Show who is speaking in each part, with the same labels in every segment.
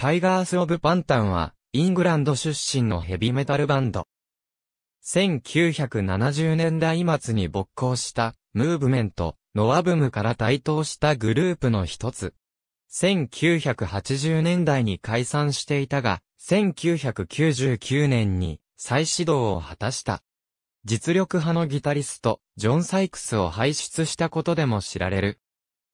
Speaker 1: タイガース・オブ・パンタンは、イングランド出身のヘビメタルバンド。1970年代末に勃興した、ムーブメント、ノアブムから台頭したグループの一つ。1980年代に解散していたが、1999年に再始動を果たした。実力派のギタリスト、ジョン・サイクスを輩出したことでも知られる。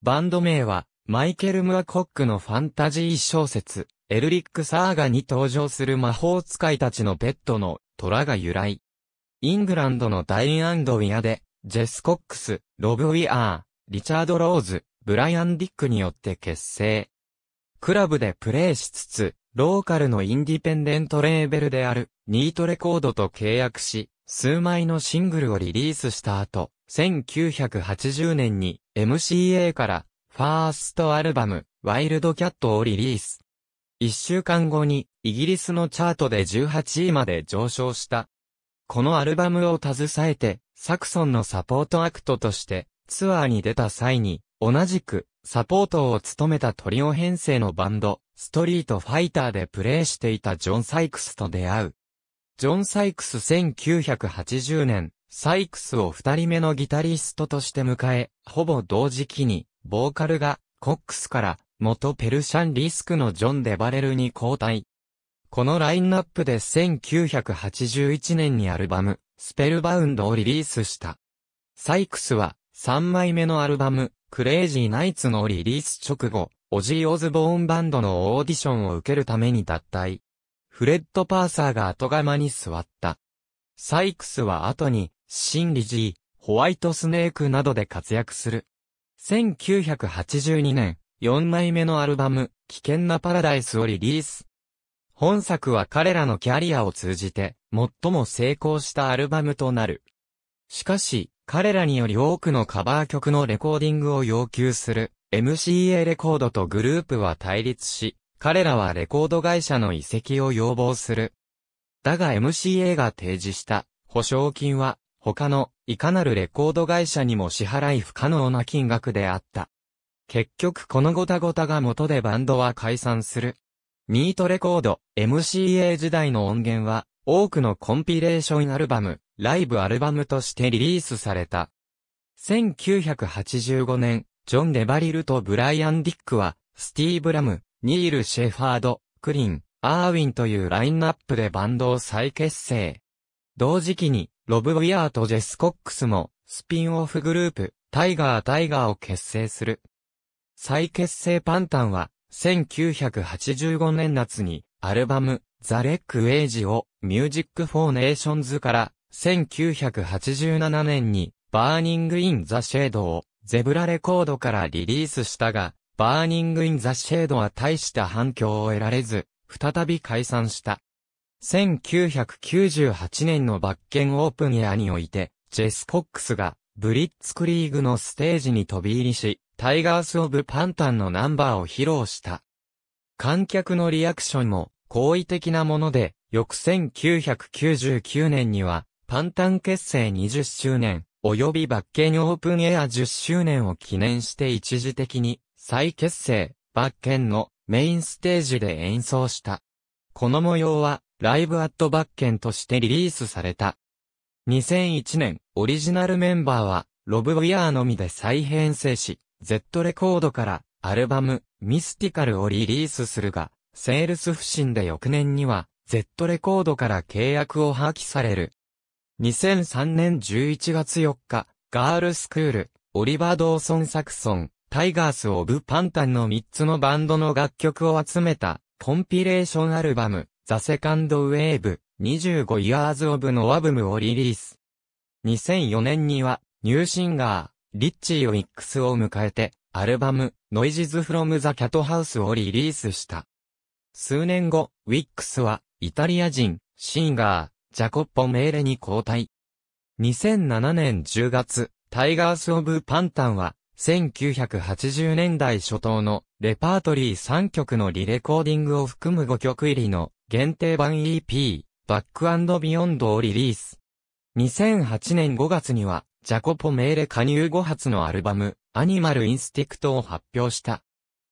Speaker 1: バンド名は、マイケル・ムアコックのファンタジー小説、エルリック・サーガに登場する魔法使いたちのペットの虎が由来。イングランドのダイン・アンド・ウィアで、ジェス・コックス、ロブ・ウィアー、リチャード・ローズ、ブライアン・ディックによって結成。クラブでプレーしつつ、ローカルのインディペンデントレーベルである、ニートレコードと契約し、数枚のシングルをリリースした後、1980年に MCA から、ファーストアルバム、ワイルドキャットをリリース。一週間後に、イギリスのチャートで18位まで上昇した。このアルバムを携えて、サクソンのサポートアクトとして、ツアーに出た際に、同じく、サポートを務めたトリオ編成のバンド、ストリートファイターでプレーしていたジョン・サイクスと出会う。ジョン・サイクス1980年、サイクスを二人目のギタリストとして迎え、ほぼ同時期に、ボーカルが、コックスから、元ペルシャンリスクのジョン・デバレルに交代。このラインナップで1981年にアルバム、スペルバウンドをリリースした。サイクスは3枚目のアルバム、クレイジーナイツのリリース直後、オジー・オズボーンバンドのオーディションを受けるために脱退。フレッド・パーサーが後釜に座った。サイクスは後に、シン・リジー、ホワイト・スネークなどで活躍する。1982年、4枚目のアルバム、危険なパラダイスをリリース。本作は彼らのキャリアを通じて、最も成功したアルバムとなる。しかし、彼らにより多くのカバー曲のレコーディングを要求する MCA レコードとグループは対立し、彼らはレコード会社の移籍を要望する。だが MCA が提示した保証金は他のいかなるレコード会社にも支払い不可能な金額であった。結局このごたごたが元でバンドは解散する。ミートレコード、MCA 時代の音源は、多くのコンピレーションアルバム、ライブアルバムとしてリリースされた。1985年、ジョン・デバリルとブライアン・ディックは、スティーブ・ラム、ニール・シェファード、クリン、アーウィンというラインナップでバンドを再結成。同時期に、ロブ・ウィアーとジェス・コックスも、スピンオフグループ、タイガー・タイガーを結成する。再結成パンタンは、1985年夏に、アルバム、ザ・レック・ウェイジを、ミュージック・フォー・ネーションズから、1987年に、バーニング・イン・ザ・シェードを、ゼブラレコードからリリースしたが、バーニング・イン・ザ・シェードは大した反響を得られず、再び解散した。1998年のバッケンオープンエアにおいて、ジェス・コックスが、ブリッツクリーグのステージに飛び入りし、タイガース・オブ・パンタンのナンバーを披露した。観客のリアクションも好意的なもので、翌1999年には、パンタン結成20周年、及びバッケンオープンエア10周年を記念して一時的に、再結成、バッケンのメインステージで演奏した。この模様は、ライブアットバッケンとしてリリースされた。2001年、オリジナルメンバーは、ロブ・ウィアーのみで再編成し、Z レコードからアルバムミスティカルをリリースするが、セールス不振で翌年には Z レコードから契約を破棄される。2003年11月4日、ガールスクール、オリバー・ドーソン・サクソン、タイガース・オブ・パンタンの3つのバンドの楽曲を集めた、コンピレーションアルバム、ザ・セカンド・ウェーブ、25 Years of n アブムをリリース。2004年には、ニューシンガー、リッチーウィックスを迎えて、アルバム、ノイジズ・フロム・ザ・キャット・ハウスをリリースした。数年後、ウィックスは、イタリア人、シンガー、ジャコッポ・メーレに交代。2007年10月、タイガース・オブ・パンタンは、1980年代初頭のレパートリー3曲のリレコーディングを含む5曲入りの限定版 EP、バックビヨンドをリリース。2008年5月にはジャコポメーレ加入後発のアルバム、アニマルインスティクトを発表した。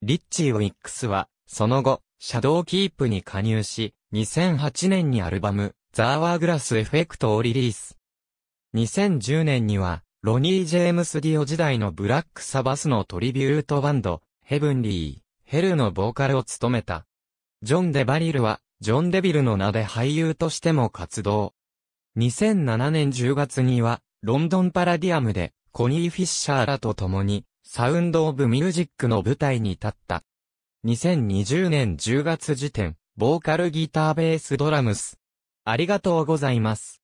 Speaker 1: リッチー・ウィックスは、その後、シャドウ・キープに加入し、2008年にアルバム、ザ・ワーグラス・エフェクトをリリース。2010年には、ロニー・ジェームス・ディオ時代のブラック・サバスのトリビュートバンド、ヘブンリー、ヘルのボーカルを務めた。ジョン・デ・バリルは、ジョン・デビルの名で俳優としても活動。2007年10月には、ロンドンパラディアムで、コニー・フィッシャーらと共に、サウンド・オブ・ミュージックの舞台に立った。2020年10月時点、ボーカルギターベースドラムス。ありがとうございます。